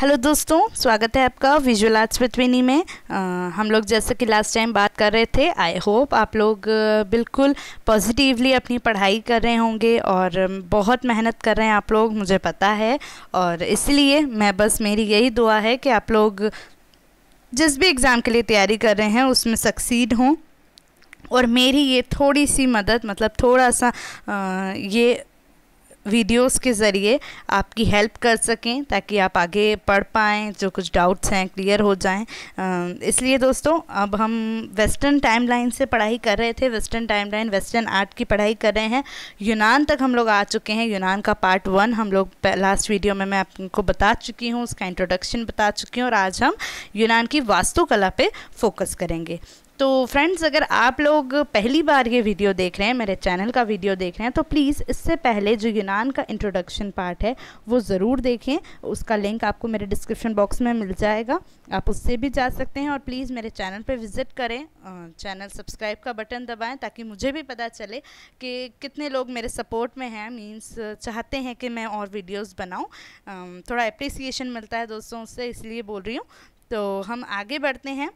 Hello दोस्तों स्वागत है आपका विजुअल आर्ट्स विटविनी में आ, हम लोग जैसे कि लास्ट टाइम बात कर रहे थे आई होप आप लोग बिल्कुल पॉजिटिवली अपनी पढ़ाई कर रहे होंगे और बहुत मेहनत कर रहे हैं आप लोग मुझे पता है और इसलिए मैं बस मेरी यही दुआ है कि आप लोग जिस भी एग्ज़ाम के लिए तैयारी कर रहे हैं उसमें सक्सीड हों और मेरी ये थोड़ी सी मदद मतलब थोड़ा सा आ, ये वीडियोस के ज़रिए आपकी हेल्प कर सकें ताकि आप आगे पढ़ पाएँ जो कुछ डाउट्स हैं क्लियर हो जाएँ इसलिए दोस्तों अब हम वेस्टर्न टाइमलाइन से पढ़ाई कर रहे थे वेस्टर्न टाइमलाइन वेस्टर्न आर्ट की पढ़ाई कर रहे हैं यूनान तक हम लोग आ चुके हैं यूनान का पार्ट वन हम लोग लास्ट वीडियो में मैं आपको बता चुकी हूँ उसका इंट्रोडक्शन बता चुकी हूँ और आज हम यूनान की वास्तुकला पे फोकस करेंगे तो फ्रेंड्स अगर आप लोग पहली बार ये वीडियो देख रहे हैं मेरे चैनल का वीडियो देख रहे हैं तो प्लीज़ इससे पहले जो यूनान का इंट्रोडक्शन पार्ट है वो ज़रूर देखें उसका लिंक आपको मेरे डिस्क्रिप्शन बॉक्स में मिल जाएगा आप उससे भी जा सकते हैं और प्लीज़ मेरे चैनल पर विज़िट करें चैनल सब्सक्राइब का बटन दबाएँ ताकि मुझे भी पता चले कि कितने लोग मेरे सपोर्ट में हैं मीन्स चाहते हैं कि मैं और वीडियोज़ बनाऊँ थोड़ा अप्रिसिएशन मिलता है दोस्तों उससे इसलिए बोल रही हूँ तो हम आगे बढ़ते हैं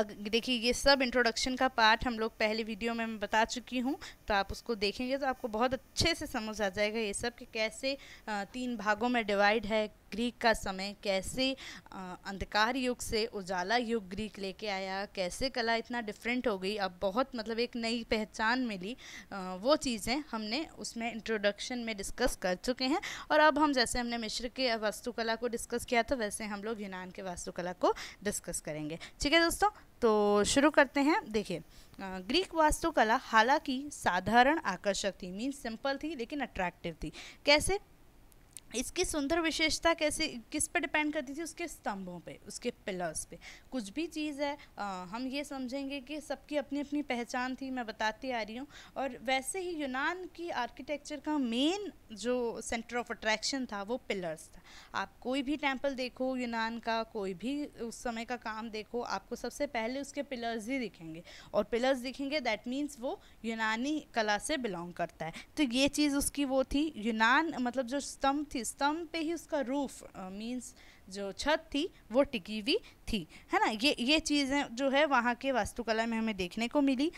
देखिए ये सब इंट्रोडक्शन का पार्ट हम लोग पहले वीडियो में मैं बता चुकी हूँ तो आप उसको देखेंगे तो आपको बहुत अच्छे से समझ आ जाएगा ये सब कि कैसे तीन भागों में डिवाइड है ग्रीक का समय कैसे अंधकार युग से उजाला युग ग्रीक लेके आया कैसे कला इतना डिफरेंट हो गई अब बहुत मतलब एक नई पहचान मिली वो चीज़ें हमने उसमें इंट्रोडक्शन में डिस्कस कर चुके हैं और अब हम जैसे हमने मिश्र के वास्तुकला को डिस्कस किया था तो वैसे हम लोग यूनान के वास्तुकला को डिस्कस करेंगे ठीक है दोस्तों तो शुरू करते हैं देखिए ग्रीक वास्तुकला हालांकि साधारण आकर्षक थी मीन सिंपल थी लेकिन अट्रैक्टिव थी कैसे इसकी सुंदर विशेषता कैसे किस पर डिपेंड करती थी उसके स्तंभों पे उसके पिलर्स पे कुछ भी चीज़ है आ, हम ये समझेंगे कि सबकी अपनी अपनी पहचान थी मैं बताती आ रही हूँ और वैसे ही यूनान की आर्किटेक्चर का मेन जो सेंटर ऑफ अट्रैक्शन था वो पिलर्स था आप कोई भी टेम्पल देखो यूनान का कोई भी उस समय का काम देखो आपको सबसे पहले उसके पिलर्स ही दिखेंगे और पिलर्स दिखेंगे दैट मीन्स वो यूनानी कला से बिलोंग करता है तो ये चीज़ उसकी वो थी यूनान मतलब जो स्तंभ थी ही स्तंभ पे ही उसका रूफ मीन्स जो छत थी वो टिकी हुई थी है ना ये ये चीज़ें जो है वहाँ के वास्तुकला में हमें देखने को मिली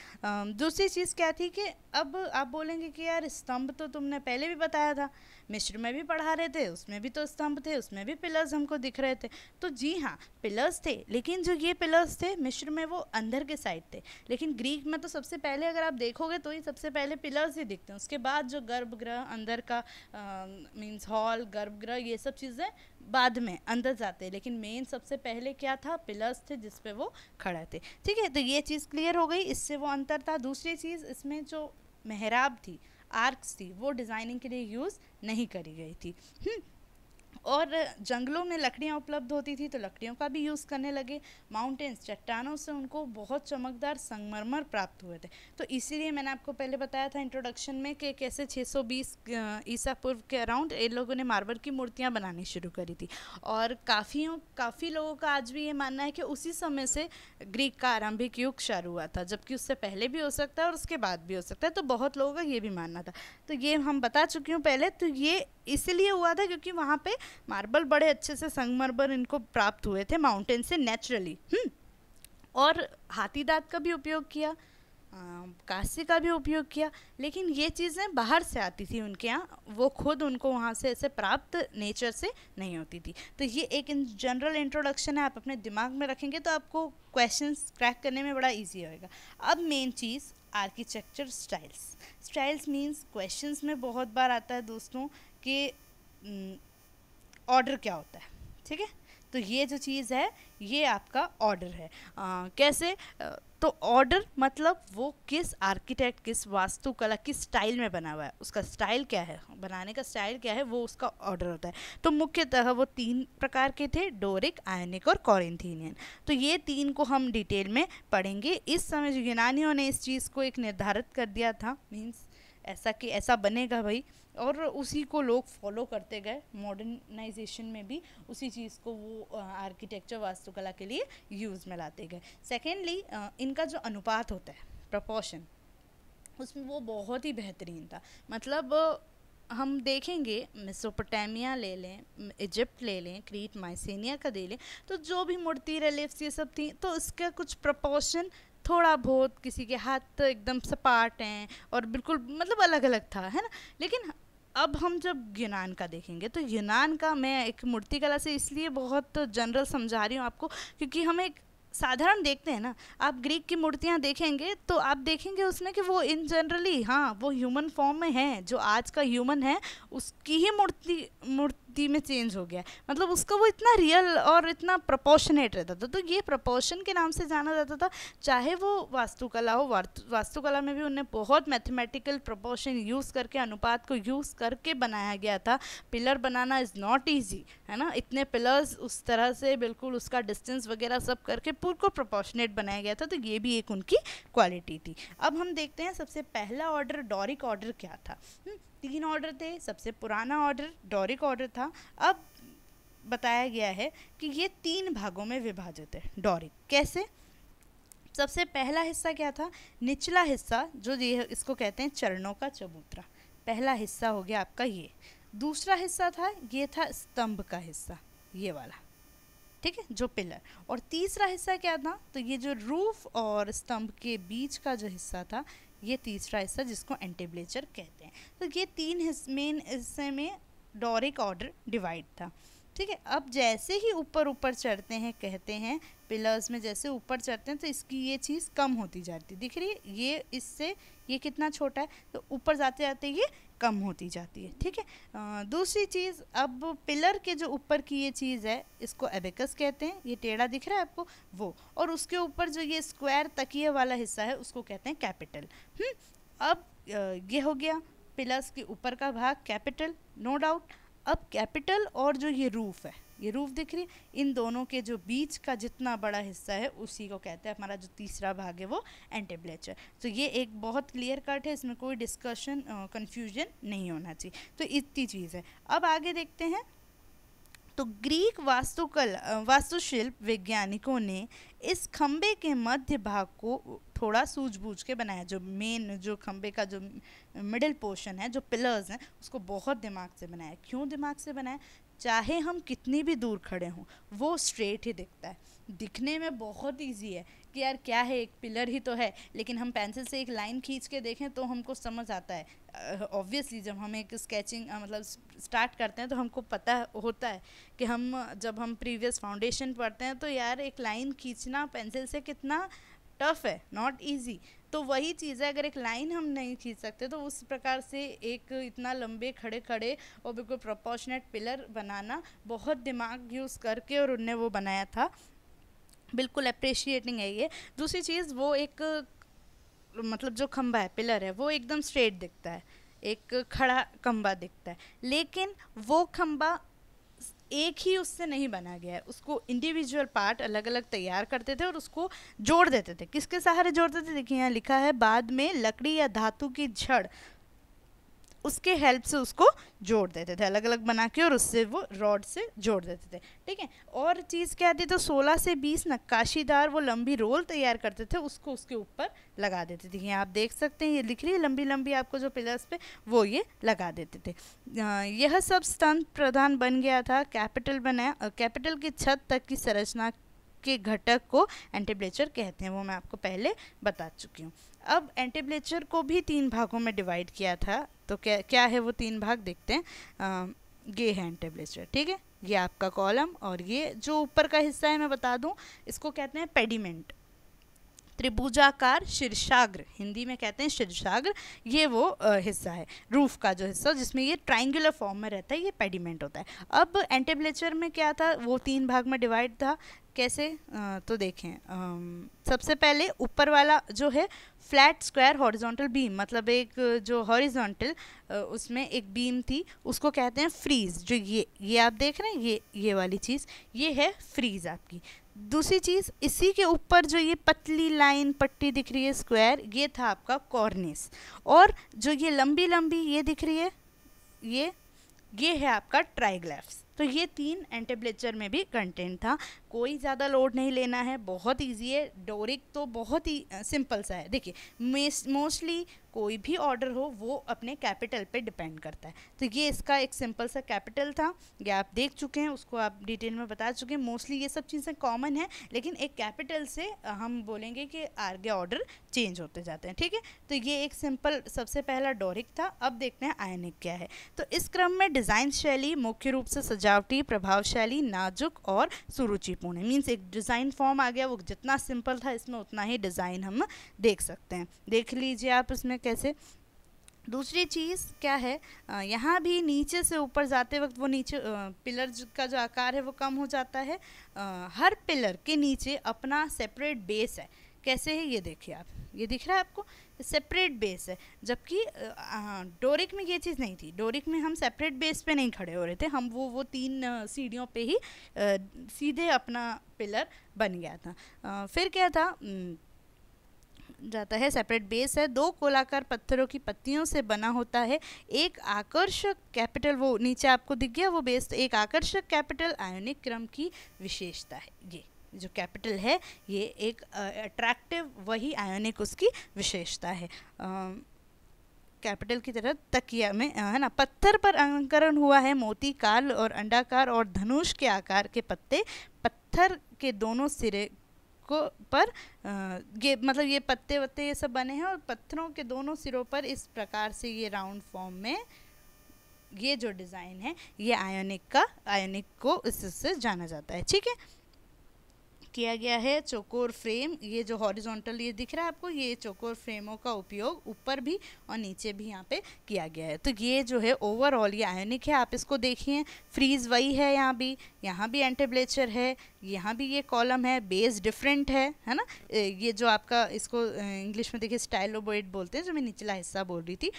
दूसरी चीज़ क्या थी कि अब आप बोलेंगे कि यार स्तंभ तो तुमने पहले भी बताया था मिश्र में भी पढ़ा रहे थे उसमें भी तो स्तंभ थे उसमें भी पिलर्स हमको दिख रहे थे तो जी हाँ पिलर्स थे लेकिन जो ये पिलर्स थे मिश्र में वो अंदर के साइड थे लेकिन ग्रीक में तो सबसे पहले अगर आप देखोगे तो ये सबसे पहले पिलर्स ही दिखते हैं उसके बाद जो गर्भगृह अंदर का मीन्स हॉल गर्भगृह ये सब चीज़ें बाद में अंदर जाते हैं लेकिन मेन सबसे पहले क्या था पिलर्स थे जिस पे वो खड़े थे ठीक है तो ये चीज़ क्लियर हो गई इससे वो अंतर था दूसरी चीज़ इसमें जो मेहराब थी आर्क्स थी वो डिज़ाइनिंग के लिए यूज़ नहीं करी गई थी हम्म, और जंगलों में लकड़ियाँ उपलब्ध होती थी तो लकड़ियों का भी यूज़ करने लगे माउंटेन्स चट्टानों से उनको बहुत चमकदार संगमरमर प्राप्त हुए थे तो इसीलिए मैंने आपको पहले बताया था इंट्रोडक्शन में कि कैसे 620 ईसा पूर्व के अराउंड इन लोगों ने मार्बल की मूर्तियाँ बनानी शुरू करी थी और काफ़ी काफ़ी लोगों का आज भी ये मानना है कि उसी समय से ग्रीक का आरंभिक युग शुरू हुआ था जबकि उससे पहले भी हो सकता है और उसके बाद भी हो सकता है तो बहुत लोगों का ये भी मानना था तो ये हम बता चुकी हूँ पहले तो ये इसलिए हुआ था क्योंकि वहाँ पर मार्बल बड़े अच्छे से संगमरमर इनको प्राप्त हुए थे माउंटेन से नेचुरली हम्म। और हाथी दांत का भी उपयोग किया कांसे का भी उपयोग किया लेकिन ये चीज़ें बाहर से आती थी उनके यहाँ वो खुद उनको वहाँ से ऐसे प्राप्त नेचर से नहीं होती थी तो ये एक इन जनरल इंट्रोडक्शन है आप अपने दिमाग में रखेंगे तो आपको क्वेश्चंस क्रैक करने में बड़ा इजी होएगा अब मेन चीज़ architecture styles styles means questions में बहुत बार आता है दोस्तों कि हम्म, ऑर्डर क्या होता है ठीक है तो ये जो चीज़ है ये आपका ऑर्डर है आ, कैसे तो ऑर्डर मतलब वो किस आर्किटेक्ट किस वास्तुकला किस स्टाइल में बना हुआ है उसका स्टाइल क्या है बनाने का स्टाइल क्या है वो उसका ऑर्डर होता है तो मुख्यतः वो तीन प्रकार के थे डोरिक आयनिक और कॉरिंथीनियन तो ये तीन को हम डिटेल में पढ़ेंगे इस समय यूनानियों ने इस चीज़ को एक निर्धारित कर दिया था मीन्स ऐसा कि ऐसा बनेगा भाई और उसी को लोग फॉलो करते गए मॉडर्नाइजेशन में भी उसी चीज़ को वो आर्किटेक्चर वास्तुकला के लिए यूज़ में लाते गए सेकेंडली इनका जो अनुपात होता है प्रपोशन उसमें वो बहुत ही बेहतरीन था मतलब हम देखेंगे मिसोपोटामिया ले लें इजिप्ट ले लें क्रीट माइसिनिया का दे लें तो जो भी मूर्ति रिलीफ्स ये सब थी तो उसका कुछ प्रपोशन थोड़ा बहुत किसी के हाथ तो एकदम सपाट हैं और बिल्कुल मतलब अलग अलग था है ना लेकिन अब हम जब यूनान का देखेंगे तो यूनान का मैं एक मूर्तिकला से इसलिए बहुत जनरल समझा रही हूँ आपको क्योंकि हमें एक साधारण देखते हैं ना आप ग्रीक की मूर्तियाँ देखेंगे तो आप देखेंगे उसमें कि वो इन जनरली हाँ वो ह्यूमन फॉर्म में है जो आज का ह्यूमन है उसकी ही मूर्ति मूर्ति में चेंज हो गया मतलब उसका वो इतना रियल और इतना प्रपोशनेट रहता था तो ये प्रपोर्शन के नाम से जाना जाता था चाहे वो वास्तुकला हो वास्तुकला में भी उन्हें बहुत मैथमेटिकल प्रपोशन यूज़ करके अनुपात को यूज़ करके बनाया गया था पिलर बनाना इज़ नॉट ईजी है ना इतने पिलर्स उस तरह से बिल्कुल उसका डिस्टेंस वगैरह सब करके आउटपुट को प्रोपोर्शनेट बनाया गया था तो ये भी एक उनकी क्वालिटी थी अब हम देखते हैं सबसे पहला ऑर्डर डॉरिक ऑर्डर क्या था हम्म, तीन ऑर्डर थे सबसे पुराना ऑर्डर डॉरिक ऑर्डर था अब बताया गया है कि ये तीन भागों में विभाजित है डॉरिक कैसे सबसे पहला हिस्सा क्या था निचला हिस्सा जो ये इसको कहते हैं चरणों का चबूतरा पहला हिस्सा हो गया आपका ये दूसरा हिस्सा था ये था स्तंभ का हिस्सा ये वाला ठीक है जो पिलर और तीसरा हिस्सा क्या था तो ये जो रूफ और स्तंभ के बीच का जो हिस्सा था ये तीसरा हिस्सा जिसको एंटीब्लेचर कहते हैं तो ये तीन मेन हिस्से में डोरिक ऑर्डर डिवाइड था ठीक है अब जैसे ही ऊपर ऊपर चढ़ते हैं कहते हैं पिलर्स में जैसे ऊपर चढ़ते हैं तो इसकी ये चीज़ कम होती जाती दिख रही है ये इससे ये कितना छोटा है तो ऊपर जाते जाते ये कम होती जाती है ठीक है दूसरी चीज़ अब पिलर के जो ऊपर की ये चीज़ है इसको एबेकस कहते हैं ये टेढ़ा दिख रहा है आपको वो और उसके ऊपर जो ये स्क्वायर तकिए वाला हिस्सा है उसको कहते हैं कैपिटल हम्म? अब ये हो गया पिलर्स के ऊपर का भाग कैपिटल नो डाउट अब कैपिटल और जो ये रूफ है ये रूफ दिख रही है इन दोनों के जो बीच का जितना बड़ा हिस्सा है उसी को कहते हैं हमारा जो तीसरा भाग है वो एंटेब्लेचर तो ये एक बहुत क्लियर कट है इसमें कोई डिस्कशन कन्फ्यूजन नहीं होना चाहिए तो इतनी चीज़ है अब आगे देखते हैं तो ग्रीक वास्तुकला वास्तुशिल्प वैज्ञानिकों ने इस खम्बे के मध्य भाग को थोड़ा सूझबूझ के बनाया जो मेन जो खम्बे का जो मिडिल पोर्शन है जो पिलर्स हैं उसको बहुत दिमाग से बनाया क्यों दिमाग से बनाया चाहे हम कितनी भी दूर खड़े हों वो स्ट्रेट ही दिखता है दिखने में बहुत इजी है कि यार क्या है एक पिलर ही तो है लेकिन हम पेंसिल से एक लाइन खींच के देखें तो हमको समझ आता है ऑब्वियसली uh, जब हम एक स्केचिंग uh, मतलब स्टार्ट करते हैं तो हमको पता होता है कि हम जब हम प्रीवियस फाउंडेशन पढ़ते हैं तो यार एक लाइन खींचना पेंसिल से कितना uh, टफ़ है नॉट ईजी तो वही चीज़ है अगर एक लाइन हम नहीं खींच सकते तो उस प्रकार से एक इतना लंबे खड़े खड़े और बिल्कुल प्रोपोर्शनेट पिलर बनाना बहुत दिमाग यूज़ करके और उनने वो बनाया था बिल्कुल अप्रिशिएटिंग है ये दूसरी चीज़ वो एक मतलब जो खम्बा है पिलर है वो एकदम स्ट्रेट दिखता है एक खड़ा खम्बा दिखता है लेकिन वो खम्बा एक ही उससे नहीं बना गया है उसको इंडिविजुअल पार्ट अलग अलग तैयार करते थे और उसको जोड़ देते थे किसके सहारे जोड़ते थे देखिए यहाँ लिखा है बाद में लकड़ी या धातु की झड़ उसके हेल्प से उसको जोड़ देते थे अलग अलग बना के और उससे वो रॉड से जोड़ देते थे ठीक है और चीज़ क्या थी तो 16 से 20 नक्काशीदार वो लंबी रोल तैयार करते थे उसको उसके ऊपर लगा देते थे यहाँ आप देख सकते हैं ये लिख रही है लंबी लंबी आपको जो पिलर्स पे वो ये लगा देते थे यह सब स्तंभ प्रधान बन गया था कैपिटल बनाया कैपिटल की छत तक की संरचना के घटक को एंटीब्लेचर कहते हैं वो मैं आपको पहले बता चुकी हूँ अब एंटीब्लेचर को भी तीन भागों में डिवाइड किया था तो क्या क्या है वो तीन भाग देखते हैं आ, ये है एंटीब्लेचर ठीक है ये आपका कॉलम और ये जो ऊपर का हिस्सा है मैं बता दूँ इसको कहते हैं पेडिमेंट त्रिभुजाकार शीर्षाग्र हिंदी में कहते हैं शीर्षाग्र ये वो हिस्सा है रूफ का जो हिस्सा जिसमें ये ट्राइंगुलर फॉर्म में रहता है ये पेडिमेंट होता है अब एंटेब्लेचर में क्या था वो तीन भाग में डिवाइड था कैसे आ, तो देखें आ, सबसे पहले ऊपर वाला जो है फ्लैट स्क्वायर हॉरिजॉन्टल बीम मतलब एक जो हॉरिजॉन्टल उसमें एक बीम थी उसको कहते हैं फ्रीज जो ये ये आप देख रहे हैं ये ये वाली चीज़ ये है फ्रीज आपकी दूसरी चीज़ इसी के ऊपर जो ये पतली लाइन पट्टी दिख रही है स्क्वायर ये था आपका कॉर्निस और जो ये लंबी लंबी ये दिख रही है ये ये है आपका ट्राइग्लैप्स तो ये तीन एंटेब्लेचर में भी कंटेंट था कोई ज़्यादा लोड नहीं लेना है बहुत इजी है डोरिक तो बहुत ही सिंपल सा है देखिए मोस्टली कोई भी ऑर्डर हो वो अपने कैपिटल पे डिपेंड करता है तो ये इसका एक सिंपल सा कैपिटल था ये आप देख चुके हैं उसको आप डिटेल में बता चुके हैं मोस्टली ये सब चीज़ें कॉमन है लेकिन एक कैपिटल से हम बोलेंगे कि आगे ऑर्डर चेंज होते जाते हैं ठीक है तो ये एक सिंपल सबसे पहला डोरिक था अब देखते हैं आयनिक क्या है तो इस क्रम में डिज़ाइन शैली मुख्य रूप से सजावटी प्रभावशाली नाजुक और सुरुचिपूर्ण मीन्स एक डिज़ाइन फॉर्म आ गया वो जितना सिंपल था इसमें उतना ही डिज़ाइन हम देख सकते हैं देख लीजिए आप इसमें कैसे दूसरी चीज़ क्या है यहाँ भी नीचे से ऊपर जाते वक्त वो नीचे पिलर का जो आकार है वो कम हो जाता है हर पिलर के नीचे अपना सेपरेट बेस है कैसे है ये देखिए आप ये दिख रहा है आपको सेपरेट बेस है जबकि डोरिक में ये चीज़ नहीं थी डोरिक में हम सेपरेट बेस पे नहीं खड़े हो रहे थे हम वो वो तीन सीढ़ियों पे ही आ, सीधे अपना पिलर बन गया था आ, फिर क्या था जाता है सेपरेट बेस है दो कोलाकार पत्थरों की पत्तियों से बना होता है एक आकर्षक कैपिटल वो नीचे आपको दिख गया वो बेस तो एक आकर्षक कैपिटल आयोनिक क्रम की विशेषता है ये जो कैपिटल है ये एक अट्रैक्टिव वही आयोनिक उसकी विशेषता है कैपिटल की तरह तकिया में है ना पत्थर पर अंकरण हुआ है मोती काल और अंडाकार और धनुष के आकार के पत्ते पत्थर के दोनों सिरे को पर ये मतलब ये पत्ते वत्ते ये सब बने हैं और पत्थरों के दोनों सिरों पर इस प्रकार से ये राउंड फॉर्म में ये जो डिज़ाइन है ये आयोनिक का आयोनिक को इससे जाना जाता है ठीक है किया गया है चोकोर फ्रेम ये जो हॉरिजॉन्टल ये दिख रहा है आपको ये चोकोर फ्रेमों का उपयोग ऊपर भी और नीचे भी यहाँ पे किया गया है तो ये जो है ओवरऑल ये आयोनिक है आप इसको देखिए फ्रीज वही है यहाँ भी यहाँ भी एंटेब्लेचर है यहाँ भी ये कॉलम है बेस डिफरेंट है है ना ये जो आपका इसको इंग्लिश में देखिए स्टाइलोबोइड बोलते हैं जो मैं निचला हिस्सा बोल रही थी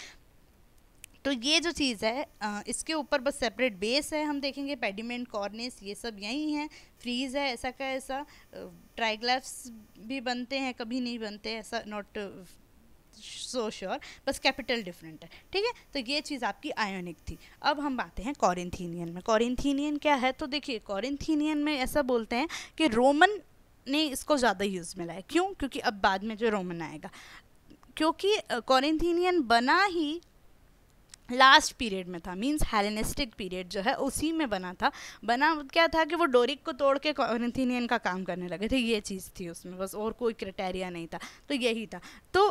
तो ये जो चीज़ है इसके ऊपर बस सेपरेट बेस है हम देखेंगे पेडिमेंट कॉर्निस ये सब यहीं हैं फ्रीज है ऐसा का ऐसा ट्राइग्लाफ्स भी बनते हैं कभी नहीं बनते ऐसा नॉट सो श्योर बस कैपिटल डिफरेंट है ठीक है तो ये चीज़ आपकी आयोनिक थी अब हम आते हैं कॉरिंथीनियन में कॉरिंथीनियन क्या है तो देखिए कॉरिंथीनियन में ऐसा बोलते हैं कि रोमन ने इसको ज़्यादा यूज़ में लाया क्यों क्योंकि अब बाद में जो रोमन आएगा क्योंकि कॉरिंथीनियन बना ही लास्ट पीरियड में था मींस हेलेनिस्टिक पीरियड जो है उसी में बना था बना क्या था कि वो डोरिक को तोड़ के कॉरिथीनियन का काम करने लगे थे ये चीज़ थी उसमें बस और कोई क्राइटेरिया नहीं था तो यही था तो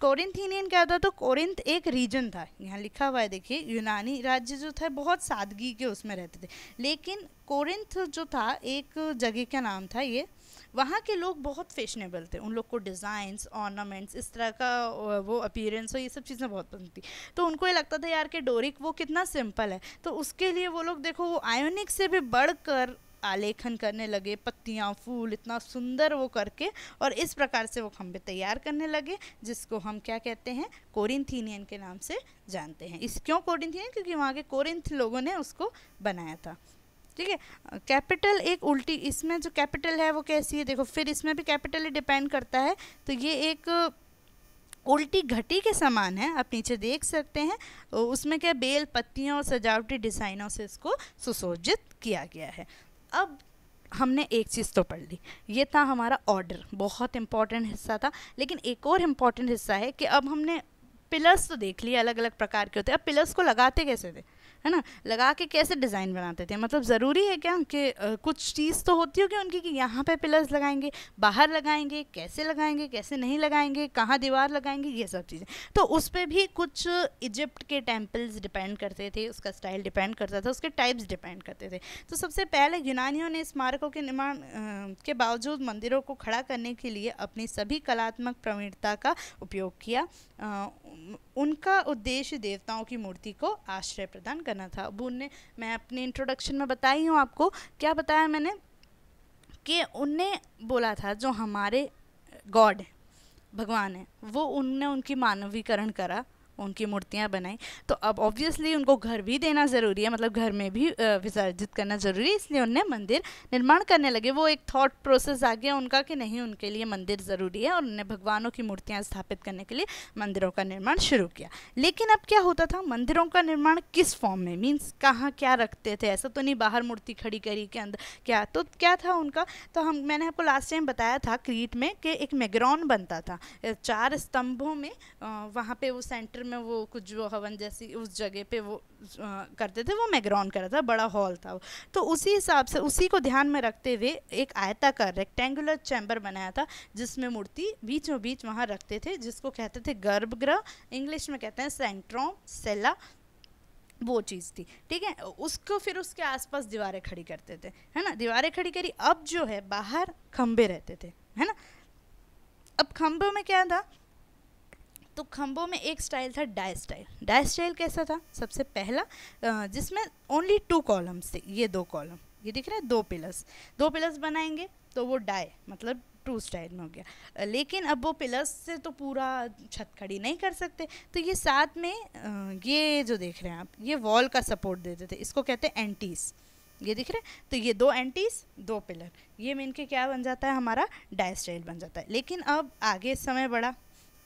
कोरिंथिनियन क्या था तो कोरिंथ एक रीजन था यहाँ लिखा हुआ है देखिए यूनानी राज्य जो था बहुत सादगी के उसमें रहते थे लेकिन कोरिंथ जो था एक जगह का नाम था ये वहाँ के लोग बहुत फैशनेबल थे उन लोग को डिज़ाइंस ऑर्नामेंट्स इस तरह का वो अपीरेंस और ये सब चीज़ें बहुत पसंद थी तो उनको ये लगता था यार कि डोरिक वो कितना सिंपल है तो उसके लिए वो लोग देखो वो आयोनिक से भी बढ़कर आलेखन करने लगे पत्तियाँ फूल इतना सुंदर वो करके और इस प्रकार से वो खम्भे तैयार करने लगे जिसको हम क्या कहते हैं कोरिंथीनियन के नाम से जानते हैं इस क्यों कोरिंथीनियन क्योंकि वहाँ के कोरिंथ लोगों ने उसको बनाया था ठीक है कैपिटल एक उल्टी इसमें जो कैपिटल है वो कैसी है देखो फिर इसमें भी कैपिटल डिपेंड करता है तो ये एक उल्टी घटी के समान है आप नीचे देख सकते हैं उसमें क्या बेल पत्तियों और सजावटी डिज़ाइनों से इसको सुसज्जित किया गया है अब हमने एक चीज़ तो पढ़ ली ये था हमारा ऑर्डर बहुत इम्पॉर्टेंट हिस्सा था लेकिन एक और इम्पॉर्टेंट हिस्सा है कि अब हमने पिलर्स तो देख लिए अलग अलग प्रकार के होते हैं अब पिलर्स को लगाते कैसे थे है ना लगा के कैसे डिज़ाइन बनाते थे मतलब ज़रूरी है क्या कि कुछ चीज़ तो होती होगी उनकी कि यहाँ पे पिलर्स लगाएंगे बाहर लगाएंगे कैसे लगाएंगे कैसे नहीं लगाएंगे कहाँ दीवार लगाएंगे ये सब चीज़ें तो उस पर भी कुछ इजिप्ट के टेम्पल्स डिपेंड करते थे उसका स्टाइल डिपेंड करता था उसके टाइप्स डिपेंड करते थे तो सबसे पहले यूनानियों ने स्मारकों के निर्माण के बावजूद मंदिरों को खड़ा करने के लिए अपनी सभी कलात्मक प्रवीणता का उपयोग किया उनका उद्देश्य देवताओं की मूर्ति को आश्रय प्रदान करना था बुन ने मैं अपने इंट्रोडक्शन में बताई हूँ आपको क्या बताया मैंने कि उनने बोला था जो हमारे गॉड हैं भगवान हैं वो उनने उनकी मानवीकरण करा उनकी मूर्तियाँ बनाई तो अब ऑब्वियसली उनको घर भी देना ज़रूरी है मतलब घर में भी विसर्जित करना ज़रूरी है इसलिए उनने मंदिर निर्माण करने लगे वो एक थॉट प्रोसेस आ गया उनका कि नहीं उनके लिए मंदिर ज़रूरी है और उन्होंने भगवानों की मूर्तियाँ स्थापित करने के लिए मंदिरों का निर्माण शुरू किया लेकिन अब क्या होता था मंदिरों का निर्माण किस फॉर्म में मीन्स कहाँ क्या रखते थे ऐसा तो नहीं बाहर मूर्ति खड़ी करी के अंदर क्या तो क्या था उनका तो हम मैंने आपको लास्ट टाइम बताया था क्रीट में कि एक मेग्रॉन बनता था चार स्तंभों में वहाँ पर वो सेंटर में वो कुछ जो हवन जैसी उस जगह पे वो करते थे वो मैग्राउंड करा था बड़ा हॉल था वो तो उसी हिसाब से उसी को ध्यान में रखते हुए एक आयताकार रेक्टेंगुलर चैम्बर बनाया था जिसमें मूर्ति बीचों बीच वहाँ रखते थे जिसको कहते थे गर्भगृह इंग्लिश में कहते हैं सेंट्रोम सेला वो चीज़ थी ठीक है उसको फिर उसके आसपास दीवारें खड़ी करते थे है ना दीवारें खड़ी करी अब जो है बाहर खम्भे रहते थे है ना अब खंभों में क्या था तो खम्बों में एक स्टाइल था डाई स्टाइल डाई स्टाइल कैसा था सबसे पहला जिसमें ओनली टू कॉलम्स थे ये दो कॉलम ये दिख रहा है दो पिलर्स दो पिलर्स बनाएंगे तो वो डाई मतलब टू स्टाइल में हो गया लेकिन अब वो पिलर्स से तो पूरा छत खड़ी नहीं कर सकते तो ये साथ में ये जो देख रहे हैं आप ये वॉल का सपोर्ट देते थे इसको कहते हैं एंटीस ये दिख रहे हैं तो ये दो एंटीस दो पिलर ये मेन के क्या बन जाता है हमारा डाई स्टाइल बन जाता है लेकिन अब आगे समय बढ़ा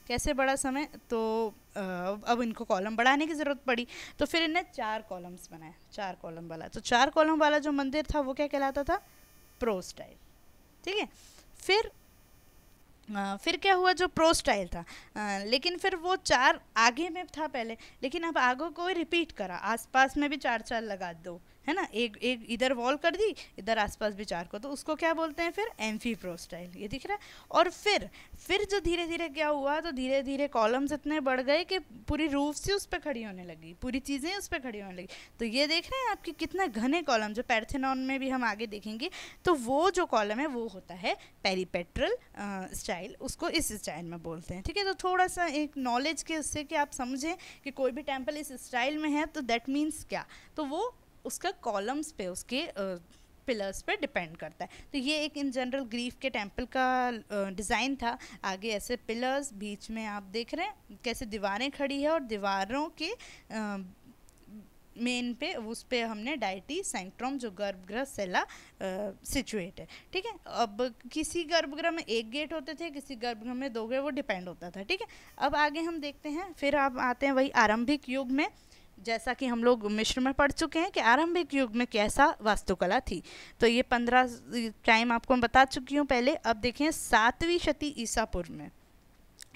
कैसे बढ़ा समय तो अब इनको कॉलम बढ़ाने की ज़रूरत पड़ी तो फिर इन्हें चार कॉलम्स बनाए चार कॉलम वाला तो चार कॉलम वाला जो मंदिर था वो क्या कहलाता था प्रो स्टाइल ठीक है फिर आ, फिर क्या हुआ जो प्रो स्टाइल था आ, लेकिन फिर वो चार आगे में था पहले लेकिन अब आगे को रिपीट करा आसपास में भी चार चार लगा दो है ना एक एक इधर वॉल कर दी इधर आसपास भी चार को तो उसको क्या बोलते हैं फिर एम्फी स्टाइल ये दिख रहा है और फिर फिर जो धीरे धीरे क्या हुआ तो धीरे धीरे कॉलम्स इतने बढ़ गए कि पूरी रूफ से उस पर खड़ी होने लगी पूरी चीज़ें उस पर खड़ी होने लगी तो ये देख रहे हैं आपके कितने घने कॉलम जो पैरथेनॉन में भी हम आगे देखेंगे तो वो जो कॉलम है वो होता है पेरीपेट्रल स्टाइल उसको इस स्टाइल में बोलते हैं ठीक है तो थोड़ा सा एक नॉलेज के उससे कि आप समझें कि कोई भी टेम्पल इस स्टाइल में है तो दैट मीन्स क्या तो वो उसका कॉलम्स पे उसके पिलर्स पर डिपेंड करता है तो ये एक इन जनरल ग्रीफ के टेम्पल का डिज़ाइन था आगे ऐसे पिलर्स बीच में आप देख रहे हैं कैसे दीवारें खड़ी है और दीवारों के मेन पे उस पर हमने डायटी सेंट्रोम जो गर्भगृह सेला सिचुएट है ठीक है अब किसी गर्भगृह में एक गेट होते थे किसी गर्भगृह में दो गेट वो डिपेंड होता था ठीक है अब आगे हम देखते हैं फिर आप आते हैं वही आरंभिक युग में जैसा कि हम लोग मिश्र में पढ़ चुके हैं कि आरंभिक युग में कैसा वास्तुकला थी तो ये पंद्रह टाइम आपको मैं बता चुकी हूँ पहले अब देखें सातवीं शती ईसा पूर्व में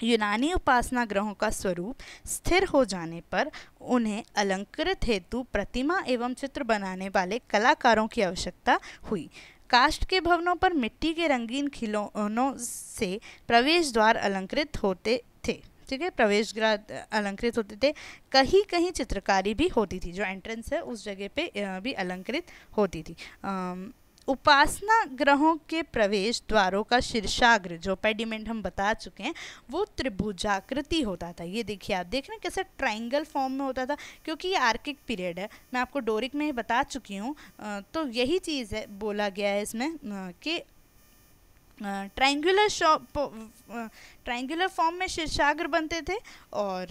यूनानी उपासना ग्रहों का स्वरूप स्थिर हो जाने पर उन्हें अलंकृत हेतु प्रतिमा एवं चित्र बनाने वाले कलाकारों की आवश्यकता हुई काष्ट के भवनों पर मिट्टी के रंगीन खिलौनों से प्रवेश द्वार अलंकृत होते थे ठीक है प्रवेश ग्रह अलंकृत होते थे कहीं कहीं चित्रकारी भी होती थी जो एंट्रेंस है उस जगह पे भी अलंकृत होती थी उपासना ग्रहों के प्रवेश द्वारों का शीर्षाग्र जो पेडिमेंट हम बता चुके हैं वो त्रिभुजाकृति होता था ये देखिए आप देख रहे हैं कैसे ट्राइंगल फॉर्म में होता था क्योंकि ये आर्किक पीरियड है मैं आपको डोरिक में ही बता चुकी हूँ तो यही चीज़ है बोला गया है इसमें कि ट्राइंगुलर शॉप ट्राइंगुलर फॉर्म में शीर्षाग्र बनते थे और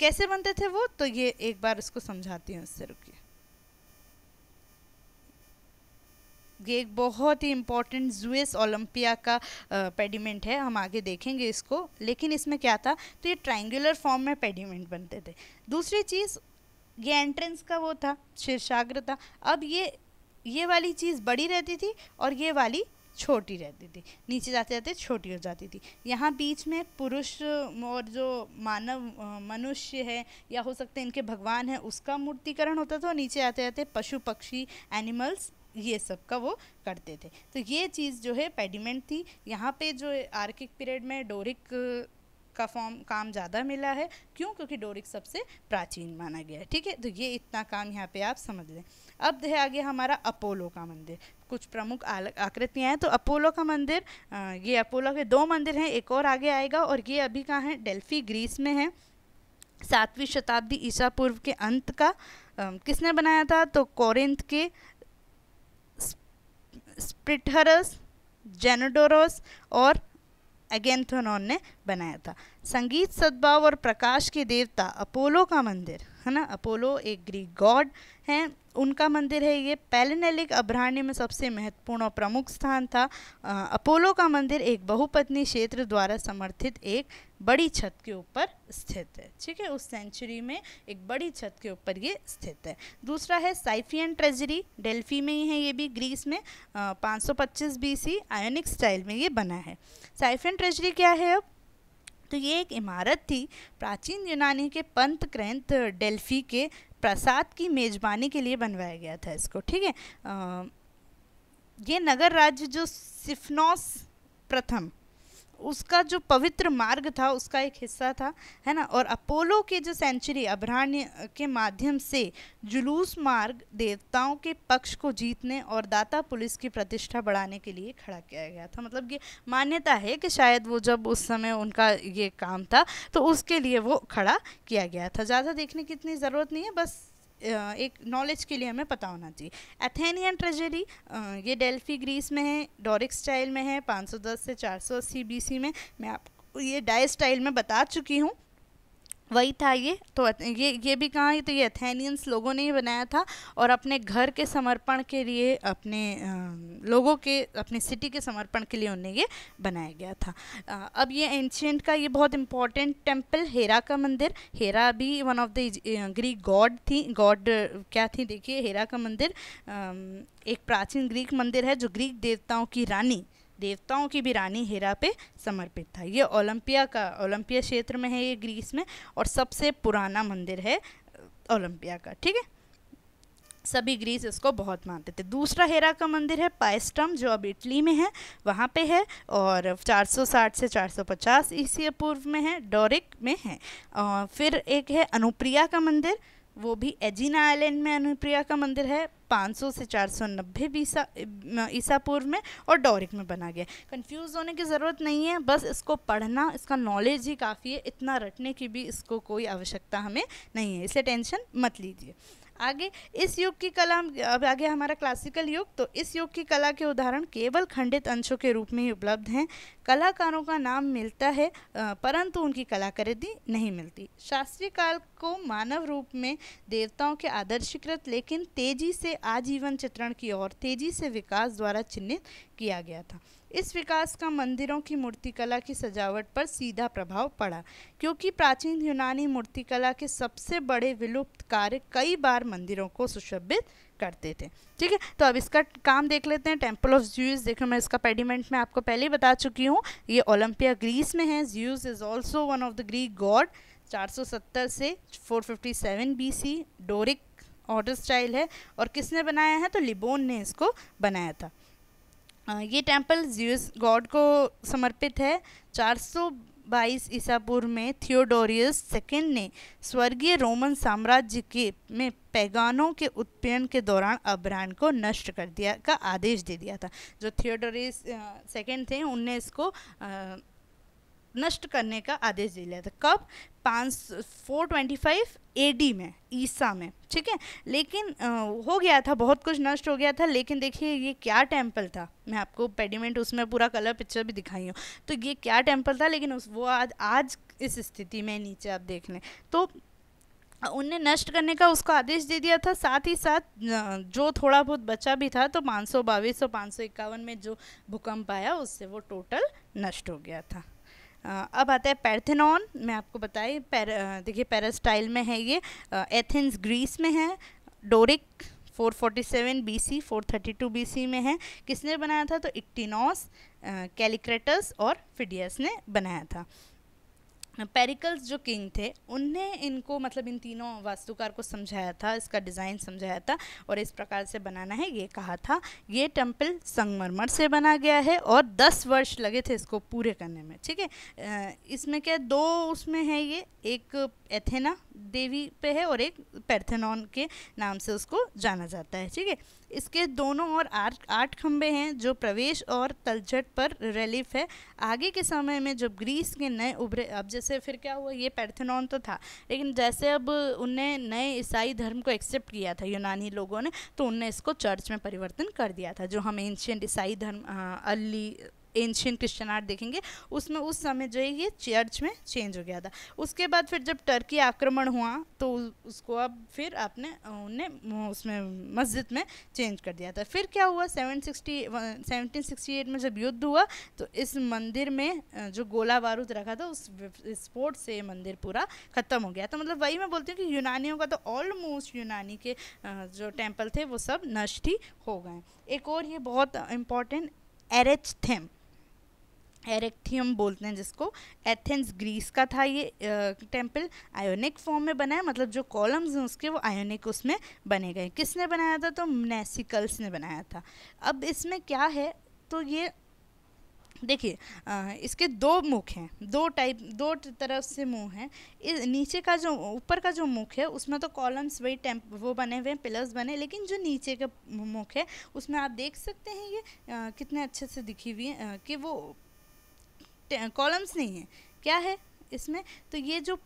कैसे बनते थे वो तो ये एक बार उसको समझाती हूँ उससे रुकिए ये एक बहुत ही इम्पोर्टेंट जुएस ओलंपिया का पेडिमेंट है हम आगे देखेंगे इसको लेकिन इसमें क्या था तो ये ट्राइंगुलर फॉर्म में पेडिमेंट बनते थे दूसरी चीज़ ये एंट्रेंस का वो था शीर्षाग्र था अब ये ये वाली चीज़ बड़ी रहती थी और ये वाली छोटी रहती थी नीचे जाते जाते छोटी हो जाती थी यहाँ बीच में पुरुष और जो मानव मनुष्य है या हो सकते हैं इनके भगवान हैं उसका मूर्तिकरण होता था और नीचे आते जाते पशु पक्षी एनिमल्स ये सब का वो करते थे तो ये चीज़ जो है पेडिमेंट थी यहाँ पे जो आर्किक पीरियड में डोरिक का फॉर्म काम ज़्यादा मिला है क्यों क्योंकि डोरिक सबसे प्राचीन माना गया है ठीक है तो ये इतना काम यहाँ पे आप समझ लें अब है आगे हमारा अपोलो का मंदिर कुछ प्रमुख आकृतियाँ हैं तो अपोलो का मंदिर ये अपोलो के दो मंदिर हैं एक और आगे आएगा और ये अभी कहाँ है डेल्फी ग्रीस में है सातवीं शताब्दी ईसा पूर्व के अंत का किसने बनाया था तो कोरिंथ के स्प्रिटहरस जेनोडोरस और एगेंथोनॉन ने बनाया था संगीत सद्भाव और प्रकाश के देवता अपोलो का मंदिर है ना अपोलो एक ग्रीक गॉड हैं उनका मंदिर है ये पैलेनेलिक अभ्रण्य में सबसे महत्वपूर्ण और प्रमुख स्थान था अपोलो का मंदिर एक बहुपत्नी क्षेत्र द्वारा समर्थित एक बड़ी छत के ऊपर स्थित है ठीक है उस सेंचुरी में एक बड़ी छत के ऊपर ये स्थित है दूसरा है साइफियन ट्रेजरी डेल्फी में ही है ये भी ग्रीस में पाँच सौ पच्चीस बीसी आयोनिक स्टाइल में ये बना है साइफियन ट्रेजरी क्या है अब तो ये एक इमारत थी प्राचीन यूनानी के पंत ग्रंथ डेल्फी के प्रसाद की मेजबानी के लिए बनवाया गया था इसको ठीक है ये नगर राज्य जो सिफनोस प्रथम उसका जो पवित्र मार्ग था उसका एक हिस्सा था है ना और अपोलो के जो सेंचुरी अभ्राण्य के माध्यम से जुलूस मार्ग देवताओं के पक्ष को जीतने और दाता पुलिस की प्रतिष्ठा बढ़ाने के लिए खड़ा किया गया था मतलब ये मान्यता है कि शायद वो जब उस समय उनका ये काम था तो उसके लिए वो खड़ा किया गया था ज़्यादा देखने की इतनी ज़रूरत नहीं है बस एक नॉलेज के लिए हमें पता होना चाहिए एथेनियन ट्रेजरी ये डेल्फी ग्रीस में है डोरिक स्टाइल में है 510 से 480 बीसी में मैं आपको ये डाई स्टाइल में बता चुकी हूँ वही था ये तो ये ये भी कहाँ तो ये एथेनियंस लोगों ने ही बनाया था और अपने घर के समर्पण के लिए अपने लोगों के अपने सिटी के समर्पण के लिए उन्हें ये बनाया गया था अब ये एंशियंट का ये बहुत इंपॉर्टेंट टेम्पल हेरा का मंदिर हेरा भी one of the Greek god थी गॉड क्या थी देखिए हेरा का मंदिर एक प्राचीन ग्रीक मंदिर है जो ग्रीक देवताओं की रानी देवताओं की भी रानी हेरा पे समर्पित था ये ओलंपिया का ओलंपिया क्षेत्र में है ये ग्रीस में और सबसे पुराना मंदिर है ओलंपिया का ठीक है सभी ग्रीस इसको बहुत मानते थे दूसरा हेरा का मंदिर है पाइस्टम जो अब इटली में है वहाँ पे है और 460 से 450 ईसी पूर्व में है डोरिक में है फिर एक है अनुप्रिया का मंदिर वो भी एजिना आइलैंड में अनुप्रिया का मंदिर है 500 से 490 ईसा ईसा पूर्व में और डोरिक में बना गया कंफ्यूज होने की ज़रूरत नहीं है बस इसको पढ़ना इसका नॉलेज ही काफ़ी है इतना रटने की भी इसको कोई आवश्यकता हमें नहीं है इसलिए टेंशन मत लीजिए आगे इस युग की कला अब आगे हमारा क्लासिकल युग तो इस युग की कला के उदाहरण केवल खंडित अंशों के रूप में ही उपलब्ध हैं कलाकारों का नाम मिलता है परंतु उनकी कलाकृति नहीं मिलती शास्त्रीय काल को मानव रूप में देवताओं के आदर्शीकृत लेकिन तेजी से आजीवन चित्रण की ओर तेजी से विकास द्वारा चिन्हित किया गया था इस विकास का मंदिरों की मूर्तिकला की सजावट पर सीधा प्रभाव पड़ा क्योंकि प्राचीन यूनानी मूर्तिकला के सबसे बड़े विलुप्त कार्य कई बार मंदिरों को सुशोभित करते थे ठीक है तो अब इसका काम देख लेते हैं टेम्पल ऑफ ज्यूज देखो मैं इसका पेडिमेंट में आपको पहले ही बता चुकी हूँ ये ओलंपिया ग्रीस में है Zeus is also one of the Greek god 470 से 457 बीसी डोरिक ऑर्डर स्टाइल है और किसने बनाया है तो लिबोन ने इसको बनाया था ये टेम्पल ज्यूस गॉड को समर्पित है 422 ईसा पूर्व में थियोडोरियस सेकेंड ने स्वर्गीय रोमन साम्राज्य के में पैगानों के उत्पीड़न के दौरान अब्राहन को नष्ट कर दिया का आदेश दे दिया था जो थियोडोरियस सेकेंड थे उनने इसको आ, नष्ट करने का आदेश दे दिया था कब पाँच फोर ट्वेंटी फाइव ए में ईसा में ठीक है लेकिन आ, हो गया था बहुत कुछ नष्ट हो गया था लेकिन देखिए ये क्या टेम्पल था मैं आपको पेडिमेंट उसमें पूरा कलर पिक्चर भी दिखाई हूँ तो ये क्या टेम्पल था लेकिन उस वो आज आज इस स्थिति में नीचे आप देख लें तो उन्हें नष्ट करने का उसको आदेश दे दिया था साथ ही साथ जो थोड़ा बहुत बचा भी था तो पाँच सौ और पाँच सौ इक्यावन में जो भूकंप आया उससे वो टोटल नष्ट हो गया था अब आता है पैरथेनॉन मैं आपको बताई पैर देखिए पैरास्टाइल में है ये एथेंस ग्रीस में है डोरिक 447 बीसी 432 बीसी में है किसने बनाया था तो इक्टिनोस कैलिक्रेटस और फिडियस ने बनाया था पेरिकल्स जो किंग थे उन्हें इनको मतलब इन तीनों वास्तुकार को समझाया था इसका डिज़ाइन समझाया था और इस प्रकार से बनाना है ये कहा था ये टेम्पल संगमरमर से बना गया है और दस वर्ष लगे थे इसको पूरे करने में ठीक है इसमें क्या दो उसमें है ये एक एथेना देवी पे है और एक पैरथेनॉन के नाम से उसको जाना जाता है ठीक है इसके दोनों और आठ आठ खम्भे हैं जो प्रवेश और तलझट पर रिलीफ है आगे के समय में जब ग्रीस के नए उभरे अब जैसे फिर क्या हुआ ये पैर्थेनॉन तो था लेकिन जैसे अब उनने नए ईसाई धर्म को एक्सेप्ट किया था यूनानी लोगों ने तो उनने इसको चर्च में परिवर्तन कर दिया था जो हम एंशियंट ईसाई धर्म अली एंशियन क्रिश्चन आर्ट देखेंगे उसमें उस समय जो है ये चर्च में चेंज हो गया था उसके बाद फिर जब टर्की आक्रमण हुआ तो उसको अब फिर आपने उन्हें उसमें मस्जिद में चेंज कर दिया था फिर क्या हुआ सेवन सिक्सटी सेवनटीन में जब युद्ध हुआ तो इस मंदिर में जो गोला बारूद रखा था उस स्पोर्ट से मंदिर पूरा ख़त्म हो गया तो मतलब वही मैं बोलती हूँ कि यूनानियों का तो ऑलमोस्ट यूनानी के जो टेम्पल थे वो सब नष्ट ही हो गए एक और ये बहुत इम्पॉर्टेंट एरेच थेम एरेक्थियम बोलते हैं जिसको एथेंस ग्रीस का था ये टेम्पल आयोनिक फॉर्म में बना है मतलब जो कॉलम्स हैं उसके वो आयोनिक उसमें बने गए किसने बनाया था तो नेसिकल्स ने बनाया था अब इसमें क्या है तो ये देखिए इसके दो मुख हैं दो टाइप दो तरफ से मुंह हैं इस नीचे का जो ऊपर का जो मुख है उसमें तो कॉलम्स वही टेम्प वो बने हुए हैं पिलर्स बने लेकिन जो नीचे का मुख है उसमें आप देख सकते हैं ये आ, कितने अच्छे से दिखी हुई है कि वो कॉलम्स नहीं है क्या है इसमें तो ये जो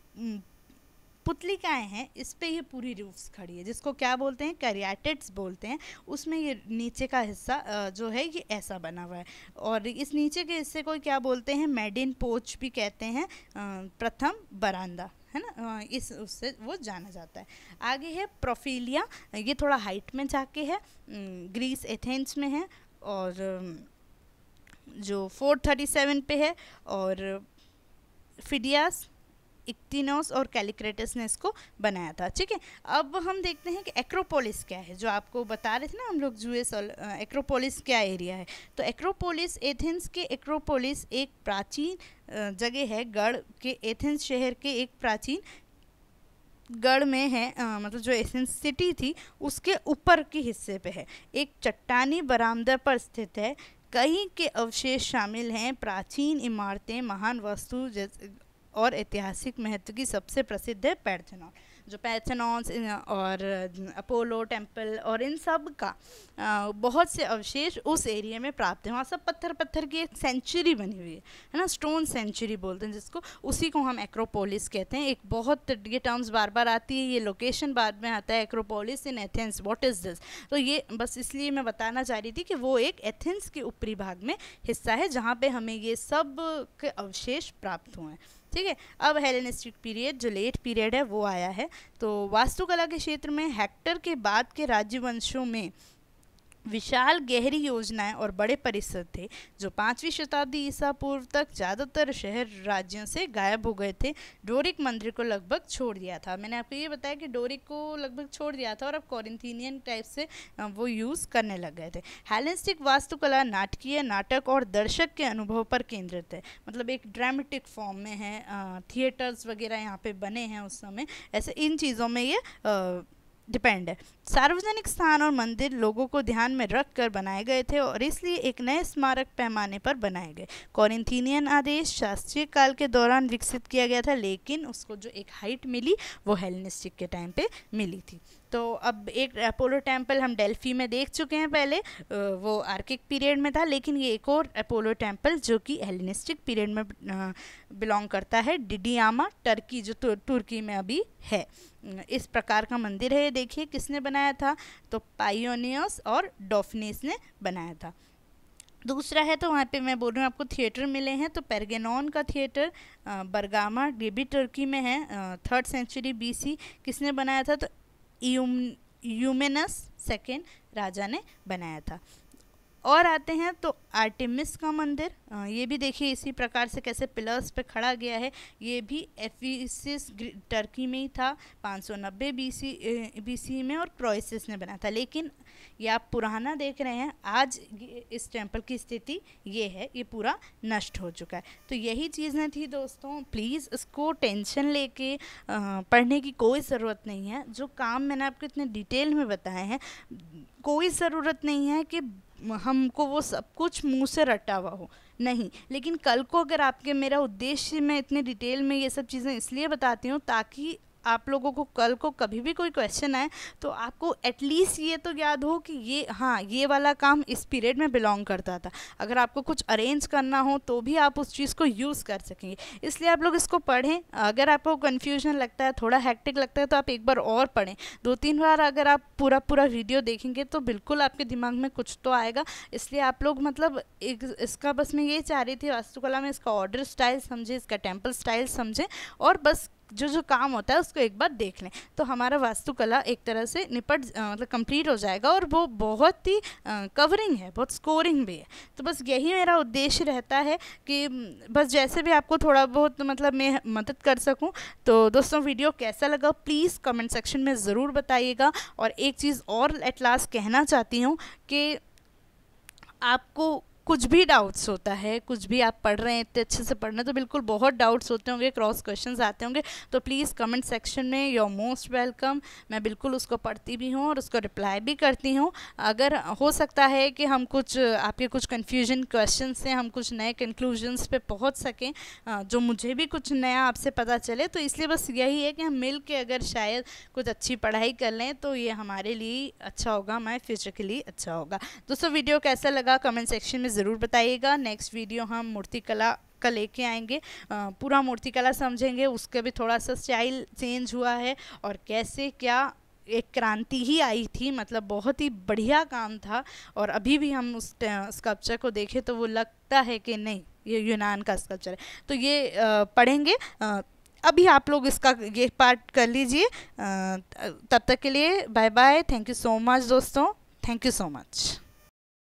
पुतलिकाएँ हैं इस पे ये पूरी रूफ्स खड़ी है जिसको क्या बोलते हैं करियाटेट्स बोलते हैं उसमें ये नीचे का हिस्सा जो है ये ऐसा बना हुआ है और इस नीचे के हिस्से को क्या बोलते हैं मेडिन पोच भी कहते हैं प्रथम बरांदा है ना इस उससे वो जाना जाता है आगे है प्रोफीलिया ये थोड़ा हाइट में जाके है ग्रीस एथेंस में है और जो 437 पे है और फिडियास इक्टिनोस और कैलिक्रेटस ने इसको बनाया था ठीक है अब हम देखते हैं कि एक्रोपोलिस क्या है जो आपको बता रहे थे ना हम लोग जूएस एक्रोपोलिस क्या एरिया है तो एक्रोपोलिस एथेंस के एक्रोपोलिस एक प्राचीन जगह है गढ़ के एथेंस शहर के एक प्राचीन गढ़ में है आ, मतलब जो एथेंस सिटी थी उसके ऊपर के हिस्से पे है एक चट्टानी बरामदा पर स्थित है कई के अवशेष शामिल हैं प्राचीन इमारतें महान वस्तु और ऐतिहासिक महत्व की सबसे प्रसिद्ध है पैरथेनॉन जो पैथनॉन्स और अपोलो टेम्पल और इन सब का बहुत से अवशेष उस एरिया में प्राप्त हैं वहाँ सब पत्थर पत्थर की एक सेंचुरी बनी हुई है है ना स्टोन सेंचुरी बोलते हैं जिसको उसी को हम एक्रोपोलिस कहते हैं एक बहुत ये टर्म्स बार बार आती है ये लोकेशन बाद में आता है Acropolis in Athens what is this तो ये बस इसलिए मैं बताना चाह रही थी कि वो एक एथेंस के ऊपरी भाग में हिस्सा है जहाँ पर हमें ये सब के अवशेष प्राप्त हुए हैं ठीक है अब हेलेनिस्टिक पीरियड जो लेट पीरियड है वो आया है तो वास्तुकला के क्षेत्र में हेक्टर के बाद के राज्यवंशों में विशाल गहरी योजनाएं और बड़े परिसर थे जो पाँचवीं शताब्दी ईसा पूर्व तक ज़्यादातर शहर राज्यों से गायब हो गए थे डोरिक मंदिर को लगभग छोड़ दिया था मैंने आपको ये बताया कि डोरिक को लगभग छोड़ दिया था और अब कॉरिंथीनियन टाइप से वो यूज़ करने लग गए थे हेलेंस्टिक वास्तुकला नाटकीय नाटक और दर्शक के अनुभव पर केंद्रित है मतलब एक ड्रामेटिक फॉर्म में है थिएटर्स वगैरह यहाँ पे बने हैं उस समय ऐसे इन चीज़ों में ये डिपेंड है सार्वजनिक स्थान और मंदिर लोगों को ध्यान में रख कर बनाए गए थे और इसलिए एक नए स्मारक पैमाने पर बनाए गए कॉरिंथीनियन आदेश शास्त्रीय काल के दौरान विकसित किया गया था लेकिन उसको जो एक हाइट मिली वो हेलनिस्टिक के टाइम पे मिली थी तो अब एक अपोलो टेम्पल हम डेल्फी में देख चुके हैं पहले वो आर्किक पीरियड में था लेकिन ये एक और अपोलो टेम्पल जो कि हेलिनिस्टिक पीरियड में बिलोंग करता है डिडियामा टर्की जो तुर्की में अभी है इस प्रकार का मंदिर है ये देखिए किसने बनाया बनाया था तो पाइनियस और डोफनीस ने बनाया था दूसरा है तो वहाँ पे मैं बोल रही हूँ आपको थिएटर मिले हैं तो पेरगेनॉन का थिएटर बरगामा ये भी टर्की में है थर्ड सेंचुरी बीसी किसने बनाया था तो यूम यूमेनस सेकेंड राजा ने बनाया था और आते हैं तो आर्टिमिस का मंदिर ये भी देखिए इसी प्रकार से कैसे पिलर्स पे खड़ा गया है ये भी एफिसिस टर्की में ही था 590 बी बीसी में और क्रोइसिस ने बना था लेकिन ये आप पुराना देख रहे हैं आज इस टेम्पल की स्थिति ये है ये पूरा नष्ट हो चुका है तो यही चीज़ें थी दोस्तों प्लीज़ इसको टेंशन लेके पढ़ने की कोई ज़रूरत नहीं है जो काम मैंने आपको इतने डिटेल में बताए हैं कोई ज़रूरत नहीं है कि हमको वो सब कुछ मुंह से रटा हुआ हो नहीं लेकिन कल को अगर आपके मेरा उद्देश्य मैं इतने डिटेल में ये सब चीज़ें इसलिए बताती हूँ ताकि आप लोगों को कल को कभी भी कोई क्वेश्चन आए तो आपको एटलीस्ट ये तो याद हो कि ये हाँ ये वाला काम इस पीरियड में बिलोंग करता था अगर आपको कुछ अरेंज करना हो तो भी आप उस चीज़ को यूज़ कर सकेंगे इसलिए आप लोग इसको पढ़ें अगर आपको कन्फ्यूजन लगता है थोड़ा हैक्टिक लगता है तो आप एक बार और पढ़ें दो तीन बार अगर आप पूरा पूरा वीडियो देखेंगे तो बिल्कुल आपके दिमाग में कुछ तो आएगा इसलिए आप लोग मतलब एक, इसका बस मैं ये चाह रही थी वास्तुकला में इसका ऑर्डर स्टाइल समझें इसका टेम्पल स्टाइल समझें और बस जो जो काम होता है उसको एक बार देख लें तो हमारा वास्तुकला एक तरह से निपट मतलब कंप्लीट हो जाएगा और वो बहुत ही कवरिंग है बहुत स्कोरिंग भी है तो बस यही मेरा उद्देश्य रहता है कि बस जैसे भी आपको थोड़ा बहुत मतलब मैं मदद कर सकूं तो दोस्तों वीडियो कैसा लगा प्लीज़ कमेंट सेक्शन में ज़रूर बताइएगा और एक चीज़ और एट लास्ट कहना चाहती हूँ कि आपको कुछ भी डाउट्स होता है कुछ भी आप पढ़ रहे हैं इतने अच्छे से पढ़ना तो बिल्कुल बहुत डाउट्स होते होंगे क्रॉस क्वेश्चन आते होंगे तो प्लीज़ कमेंट सेक्शन में योर मोस्ट वेलकम मैं बिल्कुल उसको पढ़ती भी हूँ और उसको रिप्लाई भी करती हूँ अगर हो सकता है कि हम कुछ आपके कुछ कन्फ्यूजन क्वेश्चन से हम कुछ नए कंक्लूजन्स पे पहुँच सकें जो मुझे भी कुछ नया आपसे पता चले तो इसलिए बस यही है कि हम मिल के अगर शायद कुछ अच्छी पढ़ाई कर लें तो ये हमारे लिए अच्छा होगा हमारे फ्यूचर के लिए अच्छा होगा दोस्तों वीडियो कैसा लगा कमेंट सेक्शन में ज़रूर बताइएगा नेक्स्ट वीडियो हम मूर्तिकला का लेके आएंगे पूरा मूर्तिकला समझेंगे उसके भी थोड़ा सा स्टाइल चेंज हुआ है और कैसे क्या एक क्रांति ही आई थी मतलब बहुत ही बढ़िया काम था और अभी भी हम उस स्कल्पचर को देखें तो वो लगता है कि नहीं ये यूनान का स्कल्पचर है तो ये पढ़ेंगे अभी आप लोग इसका ये पार्ट कर लीजिए तब तक के लिए bye bye thank you so much दोस्तों थैंक यू सो मच